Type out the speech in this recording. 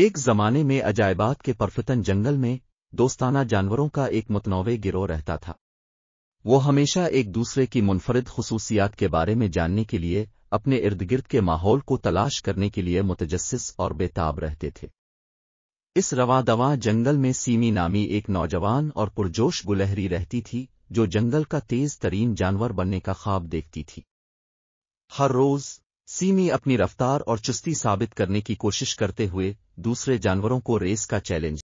एक जमाने में अजायबात के परफतन जंगल में दोस्ताना जानवरों का एक मतनवे गिरोह रहता था वो हमेशा एक दूसरे की मुनफरद खसूसियात के बारे में जानने के लिए अपने इर्द गिर्द के माहौल को तलाश करने के लिए मुतजस्स और बेताब रहते थे इस रवा दवा जंगल में सीमी नामी एक नौजवान और पुरजोश गुलहरी रहती थी जो जंगल का तेज तरीन जानवर बनने का ख्वाब देखती थी हर रोज सीमी अपनी रफ्तार और चुस्ती साबित करने की कोशिश करते हुए दूसरे जानवरों को रेस का चैलेंज